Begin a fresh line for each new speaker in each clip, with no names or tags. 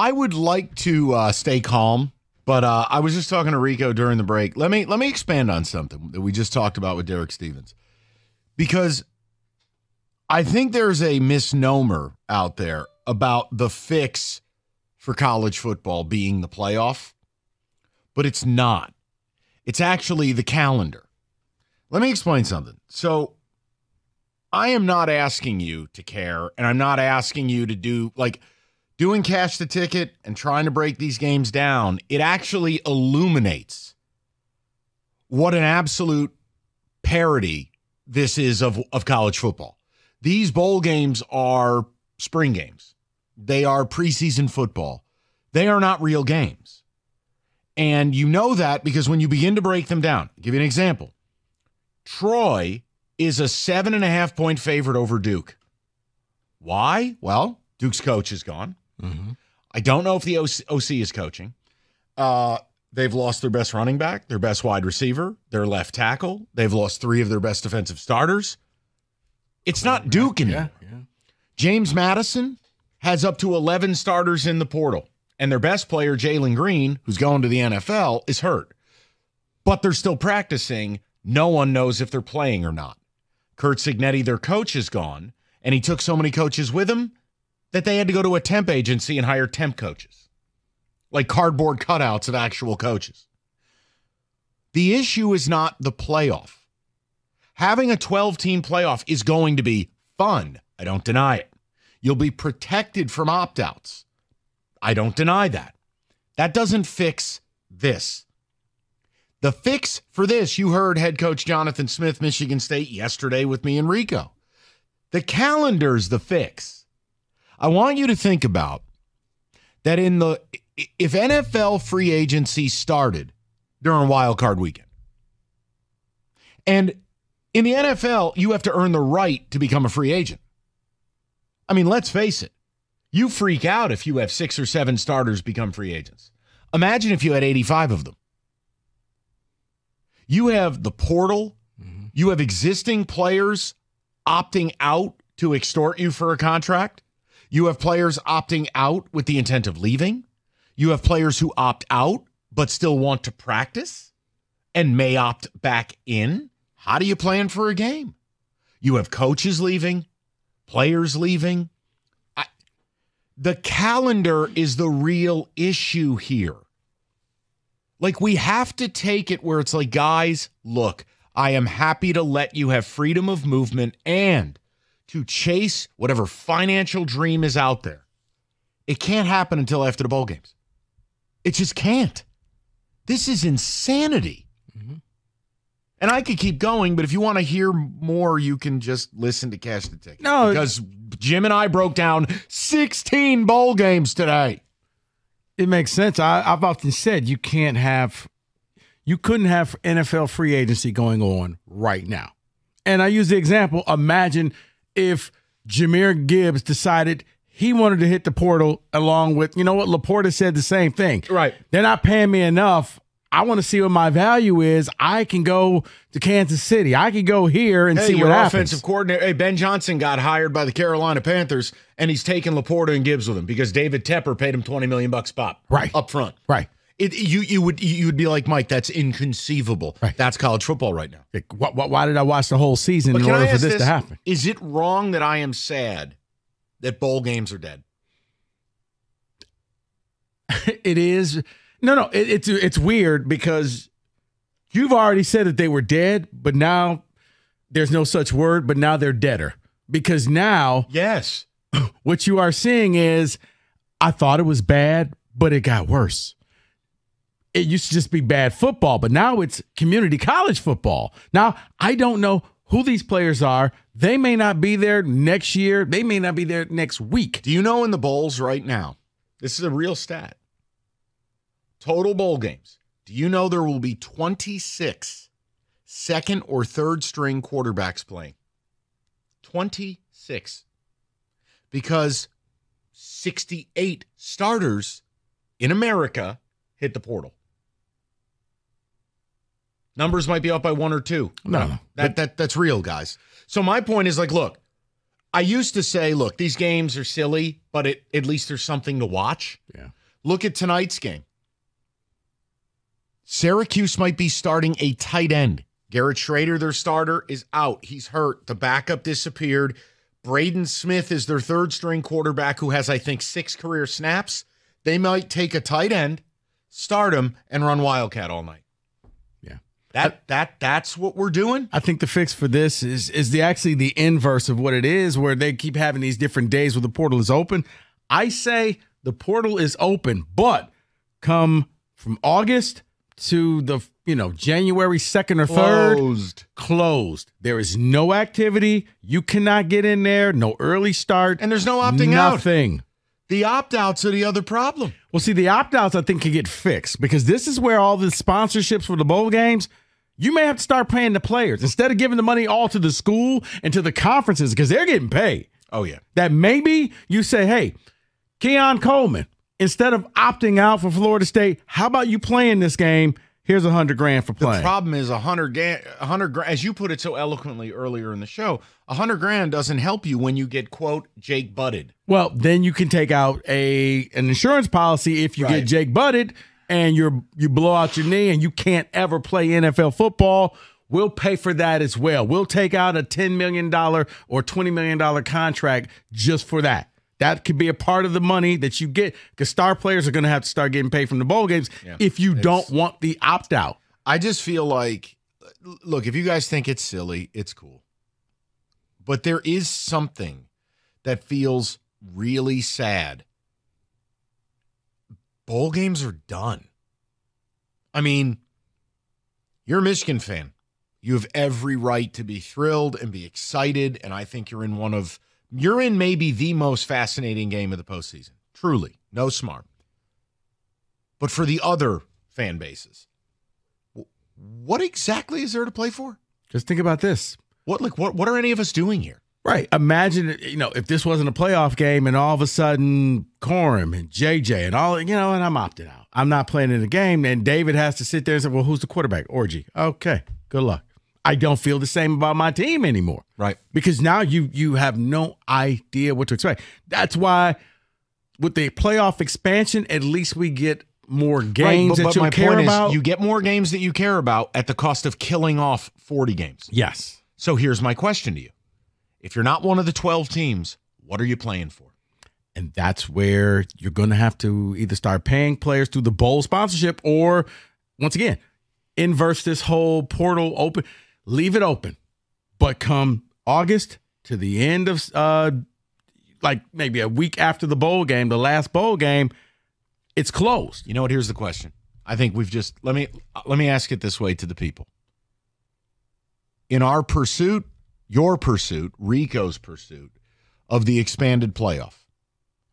I would like to uh, stay calm,
but uh, I was just talking to Rico during the break. Let me let me expand on something that we just talked about with Derek Stevens, because I think there's a misnomer out there about the fix for college football being the playoff, but it's not. It's actually the calendar. Let me explain something. So I am not asking you to care, and I'm not asking you to do like doing cash the ticket and trying to break these games down, it actually illuminates what an absolute parody this is of, of college football. These bowl games are spring games, they are preseason football, they are not real games. And you know that because when you begin to break them down, I'll give you an example. Troy is a seven and a half point favorite over Duke. Why? Well, Duke's coach is gone. Mm-hmm. I don't know if the OC, OC is coaching. Uh, they've lost their best running back, their best wide receiver, their left tackle. They've lost three of their best defensive starters. It's not Duke anymore. Yeah, yeah. James Madison has up to 11 starters in the portal, and their best player, Jalen Green, who's going to the NFL, is hurt. But they're still practicing. No one knows if they're playing or not. Kurt Signetti, their coach, is gone, and he took so many coaches with him that they had to go to a temp agency and hire temp coaches, like cardboard cutouts of actual coaches. The issue is not the playoff. Having a 12 team playoff is going to be fun. I don't deny it. You'll be protected from opt outs. I don't deny that. That doesn't fix this. The fix for this, you heard head coach Jonathan Smith, Michigan State, yesterday with me and Rico. The calendar's the fix. I want you to think about that in the if NFL free agency started during wild card weekend. And in the NFL, you have to earn the right to become a free agent. I mean, let's face it. You freak out if you have 6 or 7 starters become free agents. Imagine if you had 85 of them. You have the portal, mm-hmm. you have existing players opting out to extort you for a contract. You have players opting out with the intent of leaving. You have players who opt out but still want to practice and may opt back in. How do you plan for a game? You have coaches leaving, players leaving. I, the calendar is the real issue here. Like, we have to take it where it's like, guys, look, I am happy to let you have freedom of movement and to chase whatever financial dream is out there. It can't happen until after the bowl games. It just can't. This is insanity. Mm-hmm. And I could keep going, but if you want to hear more, you can just listen to Cash the Ticket. No, because Jim and I broke down
16 bowl games today. It makes sense. I, I've often said you can't have, you couldn't have NFL free agency going on right now. And I use the example imagine if Jameer Gibbs decided he wanted to hit the portal along with, you know what, Laporta said the same thing. Right. They're not paying me enough. I want to see what my value is. I can go to Kansas City. I can go here and hey, see your what offensive
coordinator. Hey, Ben Johnson got hired by the Carolina Panthers, and he's taking Laporta and Gibbs with him because David Tepper paid him twenty million bucks pop. Right up front. Right. It, you you would you would be like Mike. That's inconceivable. Right. That's college football right now. Like, why, why did I watch
the whole season but in order for this, this to happen?
Is it wrong that I am sad that bowl games
are dead? it is. No, no. It, it's it's weird because you've already said that they were dead, but now there's no such word. But now they're deader because now yes, what you are seeing is I thought it was bad, but it got worse it used to just be bad football, but now it's community college football. Now, I don't know who these players are. They may not be there next year, they may not be there next week. Do you know in the bowls right now? This is a real stat. Total bowl
games. Do you know there will be 26 second or third string quarterbacks playing? 26. Because 68 starters in America hit the portal. Numbers might be up by one or two. No, no. That, that that's real, guys. So my point is like, look, I used to say, look, these games are silly, but it, at least there's something to watch. Yeah. Look at tonight's game. Syracuse might be starting a tight end. Garrett Schrader, their starter, is out. He's hurt. The backup disappeared. Braden Smith is their third string quarterback who has, I think, six career snaps. They might take a tight end, start him,
and run Wildcat all night. That that that's what we're doing. I think the fix for this is is the actually the inverse of what it is, where they keep having these different days where the portal is open. I say the portal is open, but come from August to the you know January second or third, closed. Closed. There is no activity. You cannot get in there. No early start, and there's no opting nothing. out. Nothing. The opt outs are the other problem. Well, see, the opt outs I think can get fixed because this is where all the sponsorships for the bowl games you may have to start paying the players instead of giving the money all to the school and to the conferences because they're getting paid. Oh, yeah. That maybe you say, hey, Keon Coleman, instead of opting out for Florida State, how about you playing this game? Here's a hundred grand for playing. The problem is a hundred grand, a hundred grand, as you put it so eloquently earlier in the show, a hundred grand doesn't help you when you
get quote Jake butted.
Well, then you can take out a an insurance policy if you right. get Jake butted and you you blow out your knee and you can't ever play NFL football, we'll pay for that as well. We'll take out a $10 million or $20 million contract just for that. That could be a part of the money that you get because star players are going to have to start getting paid from the bowl games yeah, if you don't want the opt out. I just feel like, look, if you guys think it's silly,
it's cool. But there is something that feels really sad bowl games are done. I mean, you're a Michigan fan. You have every right to be thrilled and be excited. And I think you're in one of, you're in maybe the most fascinating game of the postseason. Truly. No smart. But for the other fan bases,
what exactly is there to play for? Just think about this. What like what what are any of us doing here? Right. Imagine, you know, if this wasn't a playoff game and all of a sudden Corum and JJ and all, you know, and I'm opting out. I'm not playing in the game. And David has to sit there and say, well, who's the quarterback? Orgy. Okay. Good luck. I don't feel the same about my team anymore. Right. Because now you you have no idea what to expect. That's why with the playoff expansion, at least we get more games right, but, that you care about. Is, you get
more games that you care about at the cost of killing off 40 games. Yes. So here's my question to you. If you're not one of the 12 teams, what are you playing for?
And that's where you're going to have to either start paying players through the bowl sponsorship or, once again, inverse this whole portal open, leave it open. But come August to the end of, uh, like maybe a week after the bowl game, the last bowl game, it's closed. You know what? Here's the question. I think
we've just let me let me ask it this way to the people. In our pursuit your pursuit, Rico's pursuit of the expanded playoff.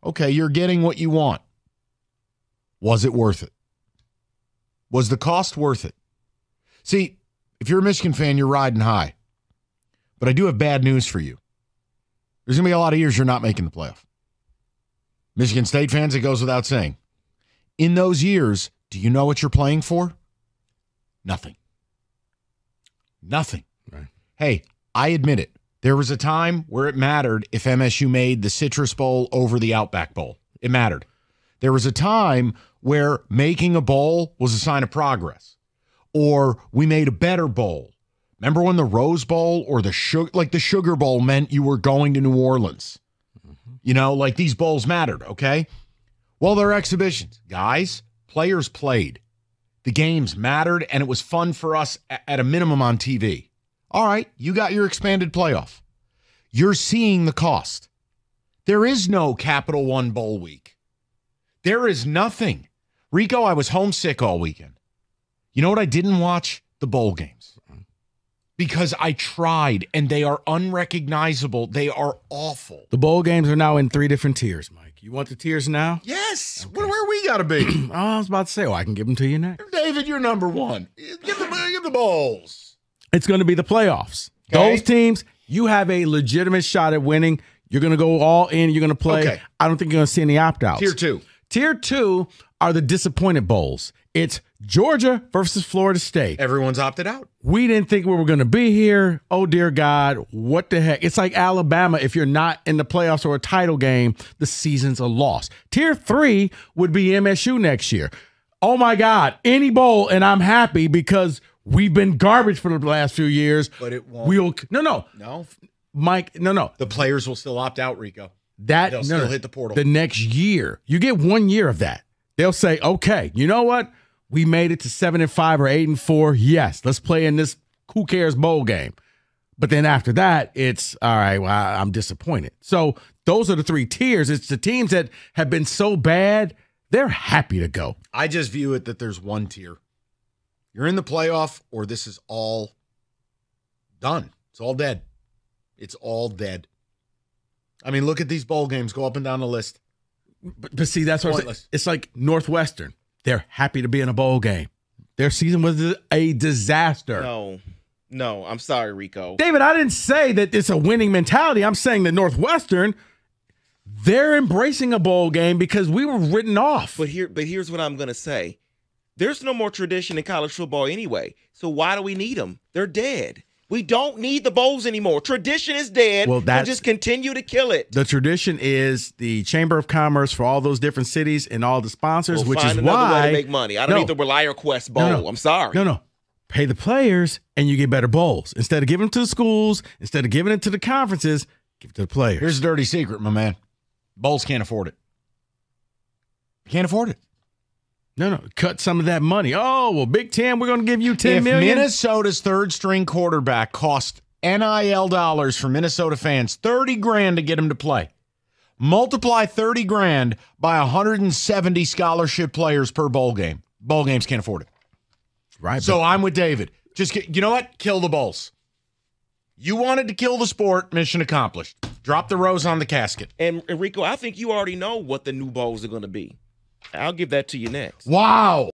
Okay, you're getting what you want. Was it worth it? Was the cost worth it? See, if you're a Michigan fan, you're riding high. But I do have bad news for you. There's going to be a lot of years you're not making the playoff. Michigan State fans, it goes without saying. In those years, do you know what you're playing for? Nothing. Nothing. Right. Hey, I admit it. There was a time where it mattered if MSU made the Citrus Bowl over the Outback Bowl. It mattered. There was a time where making a bowl was a sign of progress, or we made a better bowl. Remember when the Rose Bowl or the sugar, like the Sugar Bowl, meant you were going to New Orleans? Mm-hmm. You know, like these bowls mattered. Okay. Well, they're exhibitions, guys. Players played. The games mattered, and it was fun for us at a minimum on TV. All right, you got your expanded playoff. You're seeing the cost. There is no Capital One Bowl week. There is nothing. Rico, I was homesick all weekend. You know what I didn't watch? The bowl games. Because I tried
and they are unrecognizable. They are awful. The bowl games are now in three different tiers, Mike. You want the tiers now? Yes. Okay. Where, where we got to be? oh, I was about to say, well, I can give them to you next. David, you're number one. Give the, give the bowls it's going to be the playoffs. Okay. Those teams, you have a legitimate shot at winning. You're going to go all in. You're going to play. Okay. I don't think you're going to see any opt outs. Tier two. Tier two are the disappointed bowls. It's Georgia versus Florida State. Everyone's opted out. We didn't think we were going to be here. Oh, dear God. What the heck? It's like Alabama. If you're not in the playoffs or a title game, the season's a loss. Tier three would be MSU next year. Oh, my God. Any bowl, and I'm happy because We've been garbage for the last few years. But it won't. We'll no no no. Mike, no no. The players will still opt out, Rico. That they'll no, still hit the portal the next year. You get one year of that. They'll say, okay, you know what? We made it to seven and five or eight and four. Yes, let's play in this who cares bowl game. But then after that, it's all right. Well, I, I'm disappointed. So those are the three tiers. It's the teams that have been so bad, they're happy to go.
I just view it that there's one tier. You're in the playoff, or this is all done. It's all dead. It's all dead. I mean, look at these bowl games. Go up and down the list.
But, but see, that's what it's like Northwestern. They're happy to be in a bowl game. Their season was a disaster. No, no, I'm sorry, Rico. David, I didn't say that it's a winning mentality. I'm saying that Northwestern, they're embracing a bowl game because we were written off. But here, but here's what I'm gonna say. There's no more tradition in college football anyway. So why do we need them? They're dead. We don't need the bowls anymore. Tradition is dead. Well, that's just continue to kill it. The tradition is the Chamber of Commerce for all those different cities and all the sponsors, we'll which is why way to make money. I don't no, need the
Relier Quest Bowl. No, no, I'm
sorry. No, no. Pay the players and you get better bowls. Instead of giving them to the schools, instead of giving it to the conferences, give it to the players. Here's a dirty secret, my man. Bowls can't afford it. Can't afford it. No, no, cut some of that money. Oh, well, Big Ten, we're going to give you ten if million.
Minnesota's third string quarterback cost NIL dollars for Minnesota fans, 30 grand to get him to play. Multiply 30 grand by 170 scholarship players per bowl game. Bowl games can't afford it. Right. So I'm with David. Just you know what? Kill the bowls. You wanted to kill the sport, mission accomplished. Drop the rose on the casket.
And Enrico, I think you already know what the new bowls are going to be. I'll give that to you next. Wow.